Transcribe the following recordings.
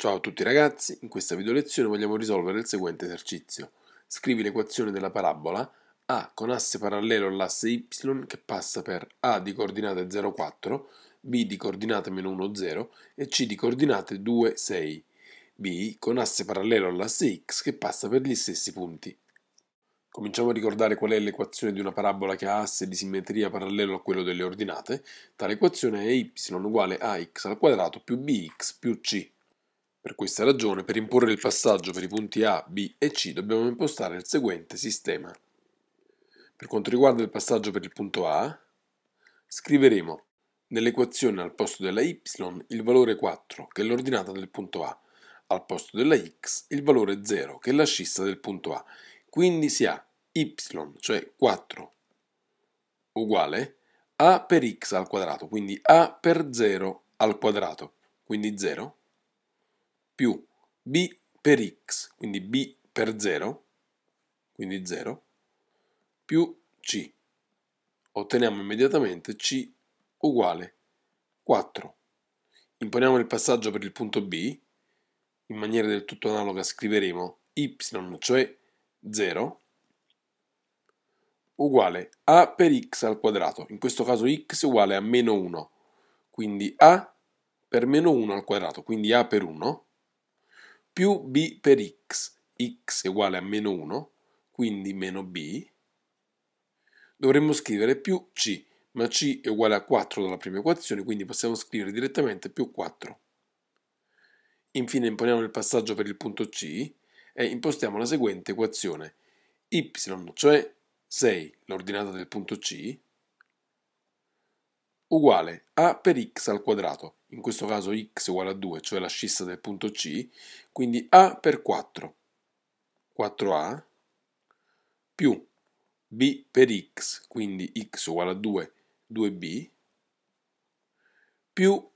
Ciao a tutti ragazzi, in questa video lezione vogliamo risolvere il seguente esercizio. Scrivi l'equazione della parabola A con asse parallelo all'asse Y che passa per A di coordinate 0, 4, B di coordinate meno 1, 0 e C di coordinate 2, 6, B con asse parallelo all'asse X che passa per gli stessi punti. Cominciamo a ricordare qual è l'equazione di una parabola che ha asse di simmetria parallelo a quello delle ordinate. Tale equazione è y uguale a x al quadrato più bx più c. Per questa ragione, per imporre il passaggio per i punti A, B e C, dobbiamo impostare il seguente sistema. Per quanto riguarda il passaggio per il punto A, scriveremo nell'equazione al posto della y il valore 4, che è l'ordinata del punto A, al posto della x il valore 0, che è l'ascissa del punto A. Quindi si ha y, cioè 4, uguale a per x al quadrato, quindi a per 0 al quadrato, quindi 0, più b per x, quindi b per 0, quindi 0, più c. Otteniamo immediatamente c uguale 4. Imponiamo il passaggio per il punto B, in maniera del tutto analoga scriveremo y, cioè 0, uguale a per x al quadrato, in questo caso x uguale a meno 1, quindi a per meno 1 al quadrato, quindi a per 1, più b per x, x uguale a meno 1, quindi meno b, dovremmo scrivere più c, ma c è uguale a 4 dalla prima equazione, quindi possiamo scrivere direttamente più 4. Infine imponiamo il passaggio per il punto C e impostiamo la seguente equazione. y, cioè 6, l'ordinata del punto C, uguale a per x al quadrato, in questo caso x uguale a 2, cioè la scissa del punto C, quindi A per 4, 4A, più B per x, quindi x uguale a 2, 2B, più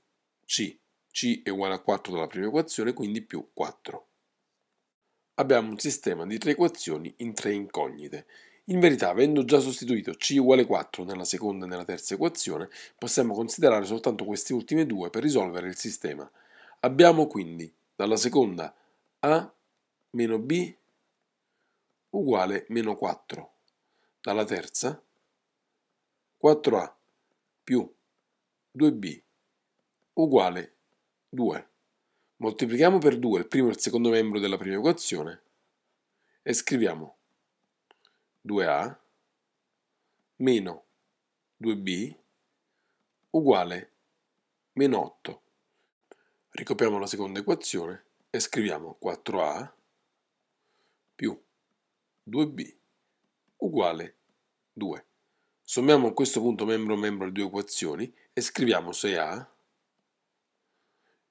C, C è uguale a 4 dalla prima equazione, quindi più 4. Abbiamo un sistema di tre equazioni in tre incognite. In verità, avendo già sostituito c uguale 4 nella seconda e nella terza equazione, possiamo considerare soltanto queste ultime due per risolvere il sistema. Abbiamo quindi dalla seconda a meno b uguale meno 4, dalla terza 4a più 2b uguale 2. Moltiplichiamo per 2 il primo e il secondo membro della prima equazione e scriviamo 2a meno 2b uguale meno 8. Ricopriamo la seconda equazione e scriviamo 4a più 2b uguale 2. Sommiamo a questo punto membro membro le due equazioni e scriviamo 6a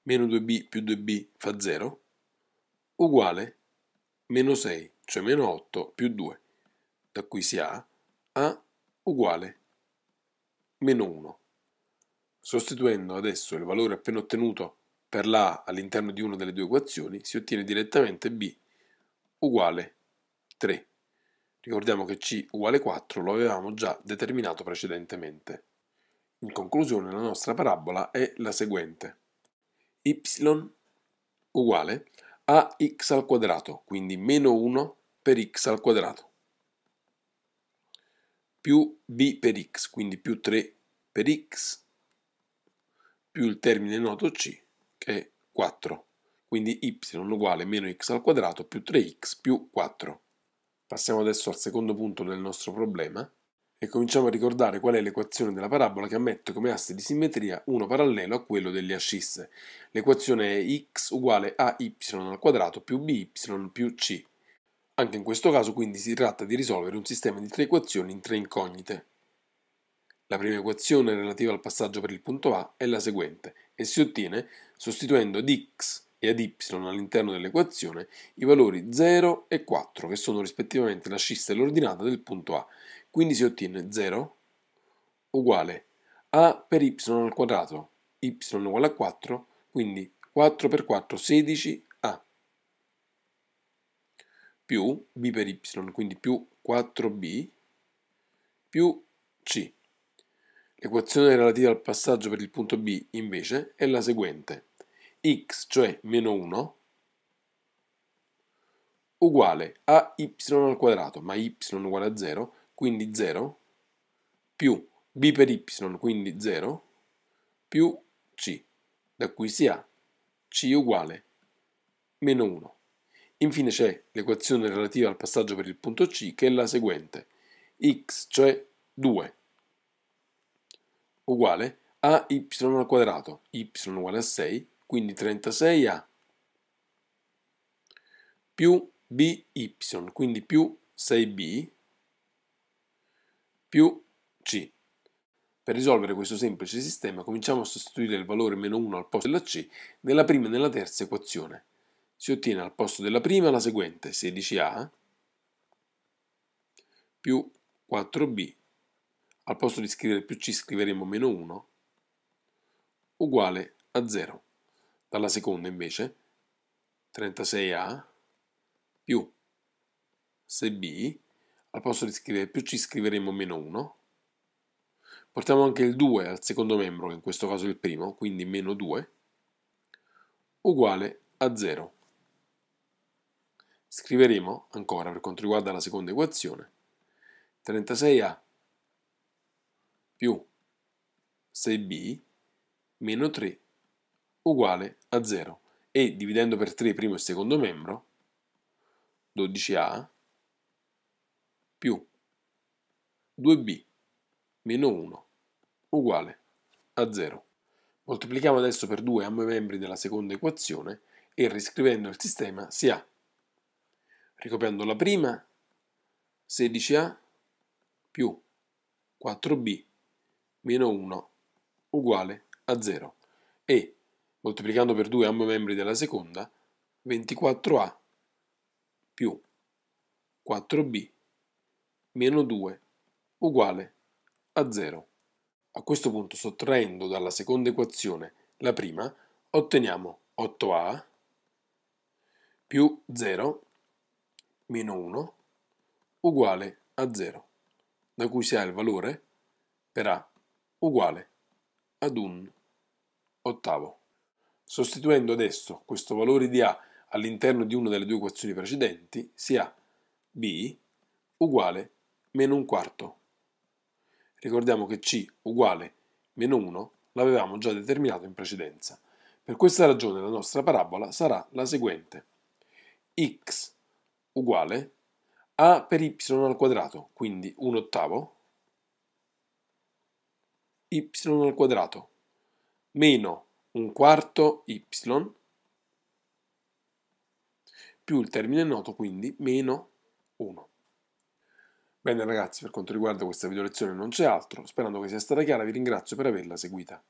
meno 2b più 2b fa 0 uguale meno 6, cioè meno 8 più 2 da cui si ha A uguale meno 1. Sostituendo adesso il valore appena ottenuto per la A all'interno di una delle due equazioni, si ottiene direttamente B uguale 3. Ricordiamo che C uguale 4 lo avevamo già determinato precedentemente. In conclusione la nostra parabola è la seguente. Y uguale a x al quadrato, quindi meno 1 per x al quadrato più b per x, quindi più 3 per x, più il termine noto c, che è 4. Quindi y uguale meno x al quadrato più 3x più 4. Passiamo adesso al secondo punto del nostro problema e cominciamo a ricordare qual è l'equazione della parabola che ammette come asse di simmetria uno parallelo a quello delle ascisse. L'equazione è x uguale a y al quadrato più by più c. Anche in questo caso quindi si tratta di risolvere un sistema di tre equazioni in tre incognite. La prima equazione relativa al passaggio per il punto A è la seguente e si ottiene sostituendo ad x e ad y all'interno dell'equazione i valori 0 e 4 che sono rispettivamente la scissa e l'ordinata del punto A. Quindi si ottiene 0 uguale a per y al quadrato, y uguale a 4, quindi 4 per 4 16 più b per y, quindi più 4b più c. L'equazione relativa al passaggio per il punto B invece è la seguente. x, cioè meno 1, uguale a y al quadrato, ma y uguale a 0, quindi 0, più b per y, quindi 0, più c, da cui si ha c uguale meno 1. Infine c'è l'equazione relativa al passaggio per il punto C che è la seguente. x, cioè 2, uguale a y al quadrato, y uguale a 6, quindi 36a più by, quindi più 6b più c. Per risolvere questo semplice sistema cominciamo a sostituire il valore meno 1 al posto della c nella prima e nella terza equazione si ottiene al posto della prima la seguente 16A più 4B, al posto di scrivere più C scriveremo meno 1, uguale a 0. Dalla seconda invece 36A più 6B, al posto di scrivere più C scriveremo meno 1, portiamo anche il 2 al secondo membro, che in questo caso è il primo, quindi meno 2, uguale a 0. Scriveremo ancora per quanto riguarda la seconda equazione 36a più 6b meno 3 uguale a 0 e dividendo per 3 primo e secondo membro 12a più 2b meno 1 uguale a 0. Moltiplichiamo adesso per 2 ambo i membri della seconda equazione e riscrivendo il sistema si ha ricoprendo la prima 16a più 4b meno 1 uguale a 0 e moltiplicando per 2 ambo i membri della seconda 24a più 4b meno 2 uguale a 0. A questo punto sottraendo dalla seconda equazione la prima otteniamo 8a più 0 meno 1 uguale a 0, da cui si ha il valore per A uguale ad un ottavo. Sostituendo adesso questo valore di A all'interno di una delle due equazioni precedenti, si ha B uguale meno un quarto. Ricordiamo che C uguale meno 1 l'avevamo già determinato in precedenza. Per questa ragione la nostra parabola sarà la seguente. x uguale a per y al quadrato, quindi un ottavo, y al quadrato, meno un quarto y, più il termine noto, quindi meno 1. Bene ragazzi, per quanto riguarda questa video lezione non c'è altro, sperando che sia stata chiara vi ringrazio per averla seguita.